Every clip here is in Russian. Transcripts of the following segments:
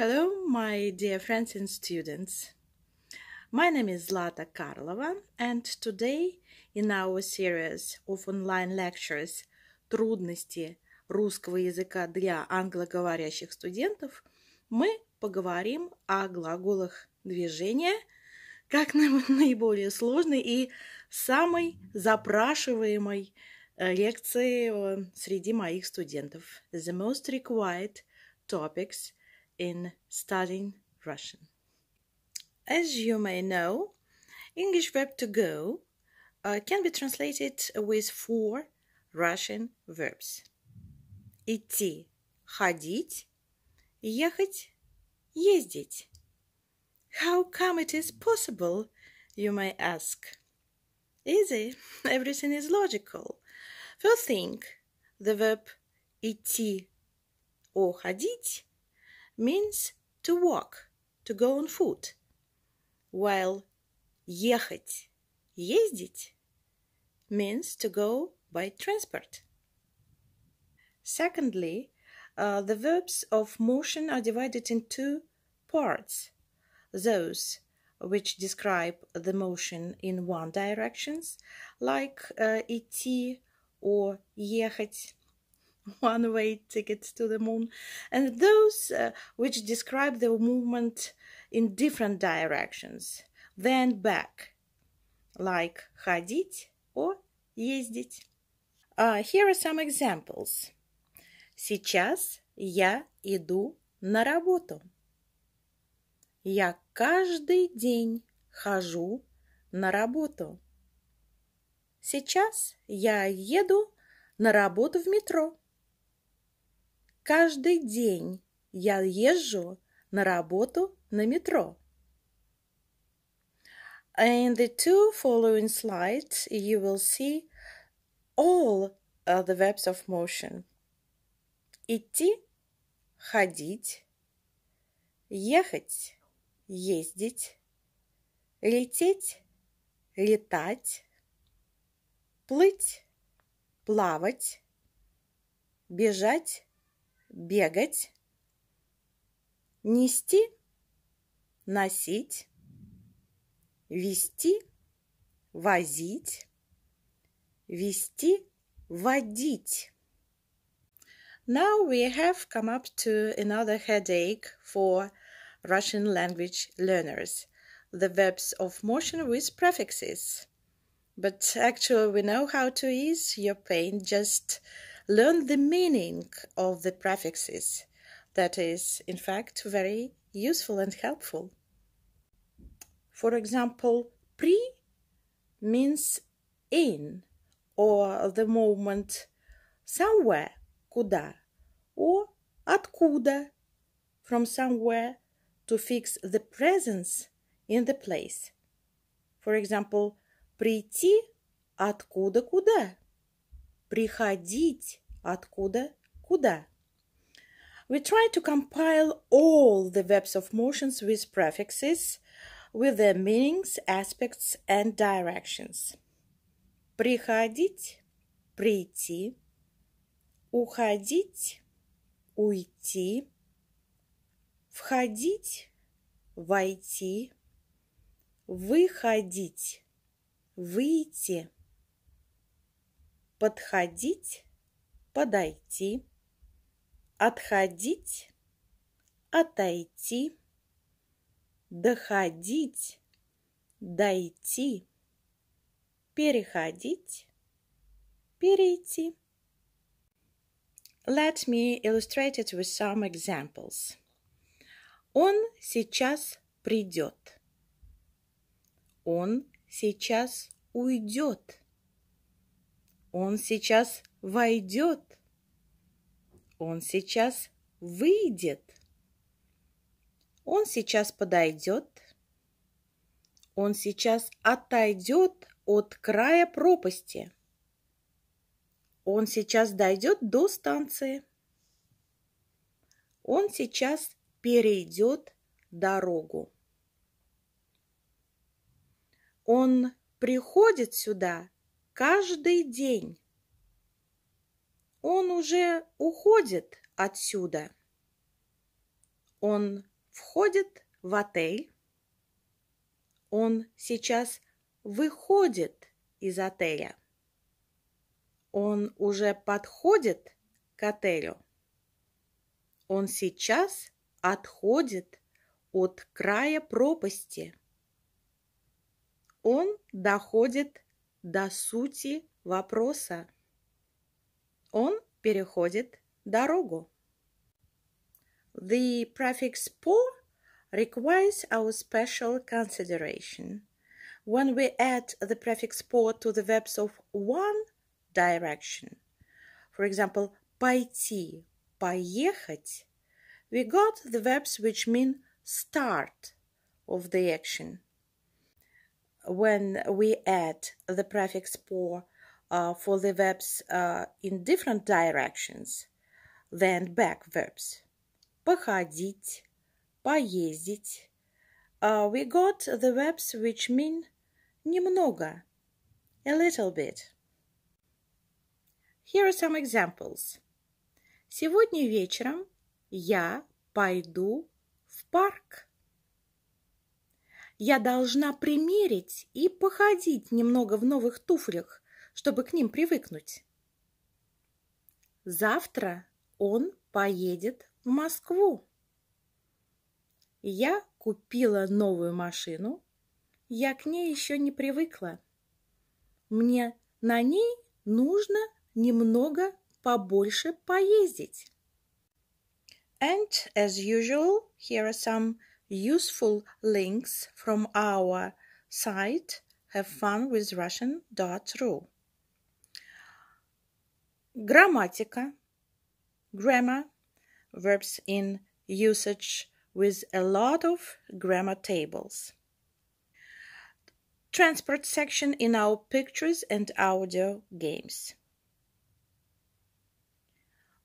Hello, my dear friends and students. My name is Lata Karlova, and today in our series of online lectures «Трудности русского языка для англоговорящих студентов» мы поговорим о глаголах движения как наиболее сложной и самой запрашиваемой э, лекции э, среди моих студентов. The most required topics – in studying Russian. As you may know, English verb to go uh, can be translated with four Russian verbs. Идти – ходить, ехать – ездить. How come it is possible, you may ask? Easy, everything is logical. First thing, the verb идти or ходить means to walk, to go on foot, while ехать, ездить, means to go by transport. Secondly, uh, the verbs of motion are divided into parts, those which describe the motion in one directions, like uh, идти or ехать, one way tickets to the moon, and those uh, which describe the movement in different directions, then back, like ходить or ездить. Uh, here are some examples. Сейчас я иду на работу. Я каждый день хожу на работу. Сейчас я еду на работу в метро. Каждый день я езжу на работу на метро. In the two following slides, you will see all of the verbs of motion. Идти, ходить, ехать, ездить, лететь, летать, плыть, плавать, бежать, бегать, нести, носить, вести, возить, вести, водить. Now we have come up to another headache for Russian language learners, the verbs of motion with prefixes. But actually, we know how to ease your pain, just learn the meaning of the prefixes. That is, in fact, very useful and helpful. For example, pre means in, or the moment, somewhere, куда, or откуда, from somewhere, to fix the presence in the place. For example, прийти откуда куда, приходить Откуда? Куда? We try to compile all the verbs of motions with prefixes, with their meanings, aspects and directions. Приходить, прийти, уходить, уйти, входить, войти, выходить, выйти, подходить, подойти, отходить, отойти, доходить, дойти, переходить, перейти. Let me illustrate it with some examples. Он сейчас придет. Он сейчас уйдет. Он сейчас войдет. Он сейчас выйдет. Он сейчас подойдет. Он сейчас отойдет от края пропасти. Он сейчас дойдет до станции. Он сейчас перейдет дорогу. Он приходит сюда каждый день. Он уже уходит отсюда. Он входит в отель. Он сейчас выходит из отеля. Он уже подходит к отелю. Он сейчас отходит от края пропасти. Он доходит до сути вопроса. Он переходит дорогу. The prefix по requires our special consideration. When we add the prefix по to the verbs of one direction, for example, пойти, поехать, we got the verbs which mean start of the action. When we add the prefix по for the verbs in different directions than back verbs. Походить, поездить. we got the verbs which mean немного, a little bit. Here are some examples. Сегодня вечером я пойду в парк. Я должна примерить и походить немного в новых туфлях чтобы к ним привыкнуть. Завтра он поедет в Москву. Я купила новую машину. Я к ней еще не привыкла. Мне на ней нужно немного побольше поездить. And as usual, here are some useful links from our site Have fun with Russian.ru! Grammatica, grammar, verbs in usage with a lot of grammar tables. Transport section in our pictures and audio games.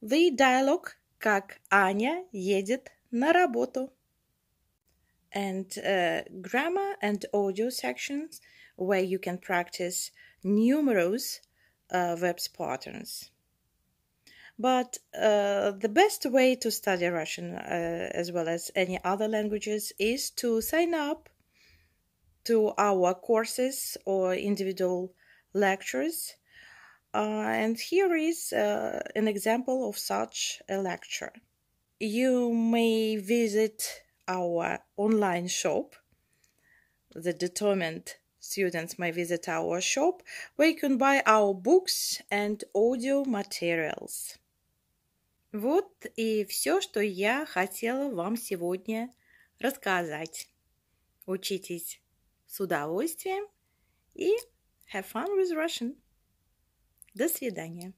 The dialogue «Как Аня едет на работу» and uh, grammar and audio sections where you can practice numerous uh, verbs patterns. But uh, the best way to study Russian, uh, as well as any other languages, is to sign up to our courses or individual lectures. Uh, and here is uh, an example of such a lecture. You may visit our online shop. The determined students may visit our shop where you can buy our books and audio materials. Вот и все, что я хотела вам сегодня рассказать. Учитесь с удовольствием и have fun with Russian. До свидания.